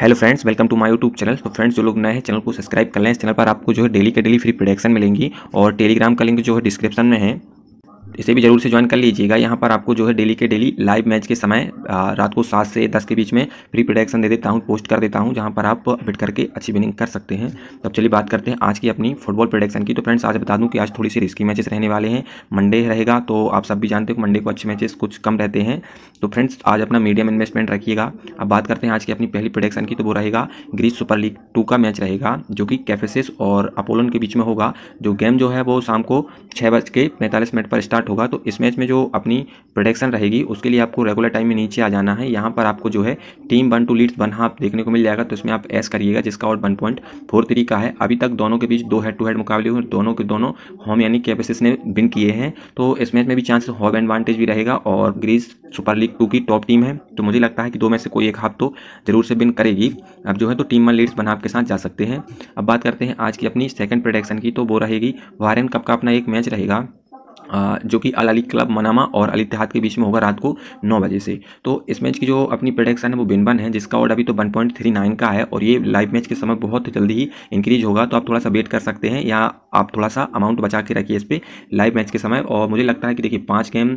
hello friends welcome to my YouTube channel तो friends जो लोग नए हैं चैनल को सब्सक्राइब कर लें इस चैनल पर आपको जो है डेली के डेली फ्री प्रोडक्शन मिलेंगी और टेलीग्राम का लिंक जो है डिस्क्रिप्शन में है इसे भी जरूर से ज्वाइन कर लीजिएगा यहाँ पर आपको जो है डेली के डेली लाइव मैच के समय रात को सात से दस के बीच में प्री प्रोडक्शन दे देता हूँ पोस्ट कर देता हूँ जहाँ पर आप बिट करके अच्छी विनिंग कर सकते हैं तो अब चलिए बात करते हैं आज की अपनी फुटबॉल प्रोडक्शन की तो फ्रेंड्स आज बता दूँ कि आज थोड़ी सी रिस्की मैचेस रहने वाले हैं मंडे रहेगा तो आप सब भी जानते हो मंडे को अच्छे मैचेस कुछ कम रहते हैं तो फ्रेंड्स आज अपना मीडियम इन्वेस्टमेंट रखिएगा अब बात करते हैं आज की अपनी पहली प्रोडक्शन की तो वो रहेगा ग्रीस सुपर लीग टू का मैच रहेगा जो कि कैफेसिस और अपोलन के बीच में होगा जो गेम जो है वो शाम को छः बज के पैंतालीस मिनट पर स्टार्ट स्टार्ट होगा तो इस मैच में जो अपनी प्रोडक्शन रहेगी उसके लिए आपको रेगुलर टाइम में नीचे आ जाना है यहाँ पर आपको जो है team one two leads one half देखने को मिल जाएगा तो इसमें आप एस करिएगा जिसका और वन पॉइंट फोर थ्री का है अभी तक दोनों के बीच दो हेड टू हेड मुकाबले हुए दोनों के दोनों होम यानी कैपेसिस ने विन किए हैं तो इस मैच में भी चांस होम एडवांटेज भी रहेगा और ग्रीस सुपर लीग टू की टॉप टीम है तो मुझे लगता है कि दो में से कोई एक हाफ तो जरूर से विन करेगी अब जो है तो team one leads one half के साथ जा सकते हैं अब बात करते हैं आज की अपनी सेकेंड प्रोडक्शन की तो वो रहेगी वारेन कप का अपना एक मैच रहेगा जो कि अल अली क्लब मनामा और अली इतिहाद के बीच में होगा रात को नौ बजे से तो इस मैच की जो अपनी प्रोडक्शन है वो बिन बन है जिसका ऑर्ड अभी तो वन पॉइंट थ्री नाइन का है और ये लाइव मैच के समय बहुत जल्दी ही इंक्रीज होगा तो आप थोड़ा सा वेट कर सकते हैं या आप थोड़ा सा अमाउंट बचा के रखिए इस पर लाइव मैच के समय और मुझे लगता है कि देखिए पाँच गेम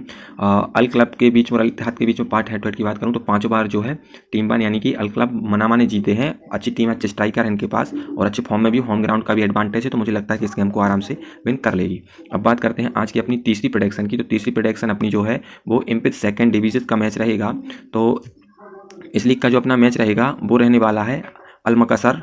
अल क्लब के बीच और अल इतिहाद के बीच में पार्ट हेड टू हेड की बात करूँ तो पाँचों बार जो है टीम बन यानी कि अल क्लब मनामा ने जीते हैं अच्छी टीम अच्छे स्ट्राइकर है इनके पास और अच्छे फॉर्म में भी होम ग्राउंड का भी एडवांटेज है तो मुझे लगता है कि इस गेम को आराम से विन कर लेगी अब बात करते हैं आज की अपनी अपनी तीसरी प्रोडक्शन की तो तीसरी प्रोडक्शन अपनी जो है वो एम सेकेंड डिवीजन का मैच रहेगा तो इस लीग का जो अपना मैच रहेगा वो रहने वाला है अलमकसर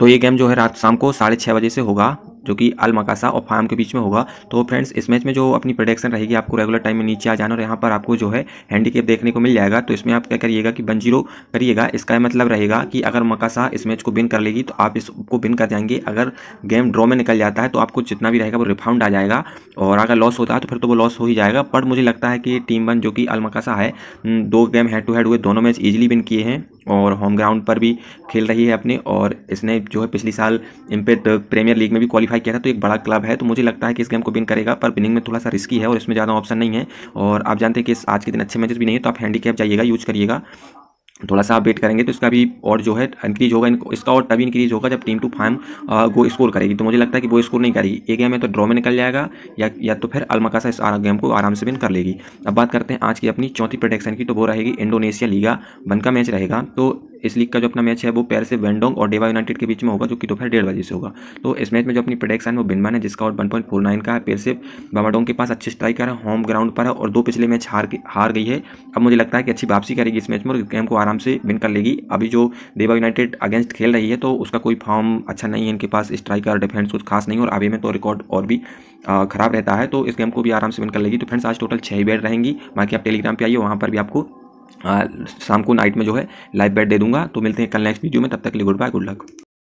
तो ये गेम जो है रात शाम को साढ़े छः बजे से होगा जो कि मकासा और फार्म के बीच में होगा तो फ्रेंड्स इस मैच में जो अपनी प्रोडक्शन रहेगी आपको रेगुलर टाइम में नीचे आ जाना और यहाँ पर आपको जो है हैंडीकेप देखने को मिल जाएगा तो इसमें आप क्या करिएगा कि वन जीरो करिएगा इसका मतलब रहेगा कि अगर मकासा इस मैच को बिन कर लेगी तो आप इसको बिन कर जाएंगे अगर गेम ड्रॉ में निकल जाता है तो आपको जितना भी रहेगा वो रिफाउंड आ जाएगा और अगर लॉस होता है तो फिर तो वो लॉस हो ही जाएगा बट मुझे लगता है कि टीम वन जो कि अलमकासा है हम्म, दो गेम हेड टू हेड हुए दोनों मैच ईजिली बिन किए हैं और होम ग्राउंड पर भी खेल रही है अपने और इसने जो है पिछले साल इम्पेक्ट प्रीमियर लीग में भी क्वालिफाई किया था तो एक बड़ा क्लब है तो मुझे लगता है कि इस गेम को विन करेगा पर विनिंग में थोड़ा सा रिस्की है और इसमें ज़्यादा ऑप्शन नहीं है और आप जानते हैं कि आज के दिन अच्छे मैचेस भी नहीं है तो आप हैंडी जाइएगा यूज करिएगा थोड़ा सा आप वेट करेंगे तो इसका भी और जो है इंक्रीज होगा इनको इसका और तभी इंक्रीज होगा जब team two five goal score करेगी तो मुझे लगता है कि वो स्कोर नहीं करेगी एक गेम है तो ड्रॉ में निकल जाएगा या या तो फिर अलमकासा इस गेम को आराम से विन कर लेगी अब बात करते हैं आज की अपनी चौथी प्रोटेक्शन की तो वो रहेगी इंडोनेशिया लीगा वन का मैच रहेगा तो इस लीग का जो अपना मैच है वो पैर से वेंडोंग और डेवा यूनाइटेड के बीच में होगा जो कि दोपहर डेढ़ बजे से होगा तो इस मैच में जो अपनी प्रोडक्शन वो बिनमान है जिसका और वन पॉइंट फोर नाइन का है पैर से बाबाडोंग के पास अच्छे स्ट्राइकर है होम ग्राउंड पर है और दो पिछले मैच हार हार गई है अब मुझे लगता है कि अच्छी वापसी करेगी इस मैच में और गेम को आराम से विन कर लेगी अभी जो देवा यूनाइटेड अगेंस्ट खेल रही है तो उसका कोई फॉर्म अच्छा नहीं है इनके पास स्ट्राइकर डिफेंस कुछ खास नहीं और अभी में तो रिकॉर्ड और भी ख़राब रहता है तो इस गेम को भी आराम से विन कर लेगी तो फ्रेंड्स आज टोटल छः बैट रहेंगी बाकी आप टेलीग्राम पर आइए वहाँ पर भी आपको हाँ, शाम को नाइट में जो है लाइव बैट दे दूंगा तो मिलते हैं कल नेक्स्ट वीडियो में तब तक के लिए गुड बाय गुड लक